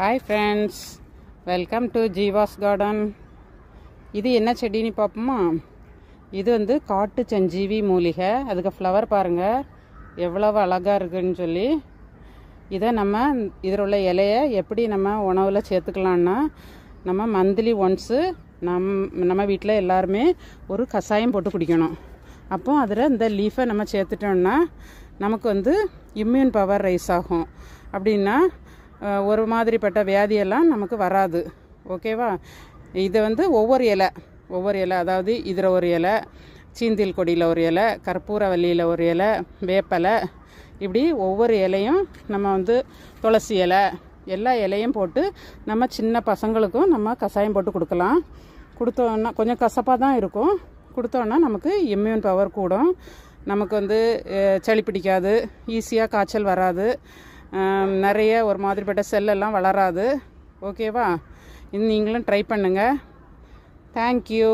hi friends welcome to Jeeva's garden இது என்ன செடின்னு பார்ப்போமா இது வந்து காட்டு சஞ்சீவி மூலிகை அதுக்கு ஃப்ளவர் பாருங்கள் எவ்வளவு அழகாக இருக்குன்னு சொல்லி இதை நம்ம இதில் உள்ள இலையை எப்படி நம்ம உணவில் சேர்த்துக்கலான்னா நம்ம மந்த்லி ஒன்ஸு நம் நம்ம வீட்டில் எல்லாருமே ஒரு கஷாயம் போட்டு குடிக்கணும் அப்போ அதில் இந்த லீஃபை நம்ம சேர்த்துட்டோம்னா நமக்கு வந்து இம்யூன் பவர் ரைஸ் ஆகும் அப்படின்னா ஒரு மாதிரிப்பட்ட வியாதியெல்லாம் நமக்கு வராது ஓகேவா இது வந்து ஒவ்வொரு இலை ஒவ்வொரு இலை அதாவது இதில் ஒரு இலை சீந்தில் கொடியில் ஒரு இலை வள்ளியில் ஒரு இலை வேப்பலை இப்படி ஒவ்வொரு இலையும் நம்ம வந்து துளசி இலை எல்லா இலையும் போட்டு நம்ம சின்ன பசங்களுக்கும் நம்ம கஷாயம் போட்டு கொடுக்கலாம் கொடுத்தோன்னா கொஞ்சம் கசப்பாக தான் இருக்கும் கொடுத்தோன்னா நமக்கு இம்யூன் பவர் கூடும் நமக்கு வந்து சளி பிடிக்காது ஈஸியாக காய்ச்சல் வராது நிறைய ஒரு மாதிரிப்பட்ட செல்லெல்லாம் வளராது ஓகேவா நீங்களும் ட்ரை பண்ணுங்கள் தேங்க்யூ